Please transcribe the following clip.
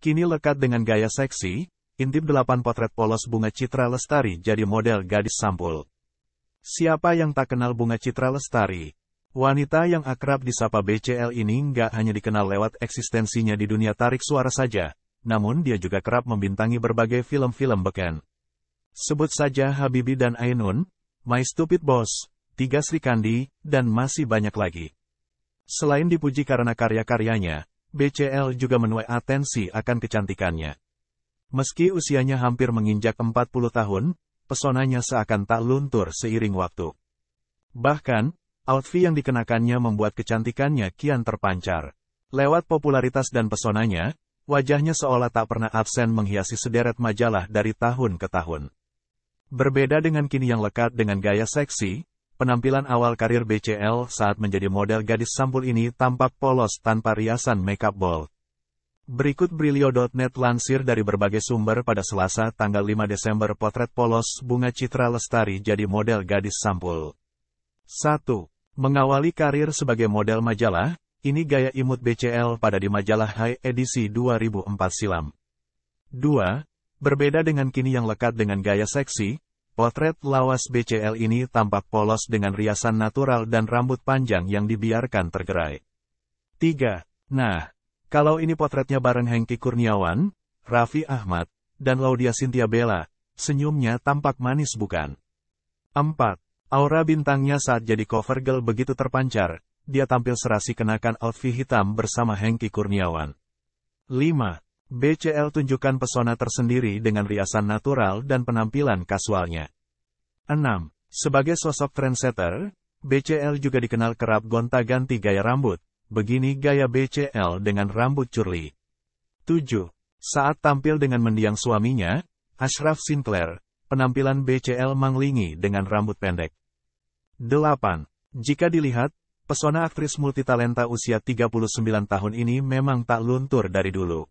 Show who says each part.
Speaker 1: Kini lekat dengan gaya seksi, intip delapan potret polos Bunga Citra Lestari jadi model gadis sampul. Siapa yang tak kenal Bunga Citra Lestari? Wanita yang akrab disapa BCL ini nggak hanya dikenal lewat eksistensinya di dunia tarik suara saja, namun dia juga kerap membintangi berbagai film-film beken. Sebut saja Habibi dan Ainun, My Stupid Boss, Tiga Sri Kandi, dan masih banyak lagi. Selain dipuji karena karya-karyanya, BCL juga menuai atensi akan kecantikannya. Meski usianya hampir menginjak 40 tahun, pesonanya seakan tak luntur seiring waktu. Bahkan, outfit yang dikenakannya membuat kecantikannya kian terpancar. Lewat popularitas dan pesonanya, wajahnya seolah tak pernah absen menghiasi sederet majalah dari tahun ke tahun. Berbeda dengan kini yang lekat dengan gaya seksi, Penampilan awal karir BCL saat menjadi model gadis sampul ini tampak polos tanpa riasan makeup bold. Berikut Brilio.net lansir dari berbagai sumber pada Selasa tanggal 5 Desember potret polos Bunga Citra Lestari jadi model gadis sampul. 1. Mengawali karir sebagai model majalah, ini gaya imut BCL pada di majalah High edisi 2004 silam. 2. Berbeda dengan kini yang lekat dengan gaya seksi, Potret lawas BCL ini tampak polos dengan riasan natural dan rambut panjang yang dibiarkan tergerai. 3. Nah, kalau ini potretnya bareng Hengki Kurniawan, Raffi Ahmad, dan Laudia Cynthia Bella, senyumnya tampak manis bukan? 4. Aura bintangnya saat jadi cover girl begitu terpancar, dia tampil serasi kenakan outfit hitam bersama Hengki Kurniawan. 5. BCL tunjukkan pesona tersendiri dengan riasan natural dan penampilan kasualnya. 6. Sebagai sosok trendsetter, BCL juga dikenal kerap gonta-ganti gaya rambut. Begini gaya BCL dengan rambut curly. 7. Saat tampil dengan mendiang suaminya, Ashraf Sinclair, penampilan BCL manglingi dengan rambut pendek. 8. Jika dilihat, pesona aktris multitalenta usia 39 tahun ini memang tak luntur dari dulu.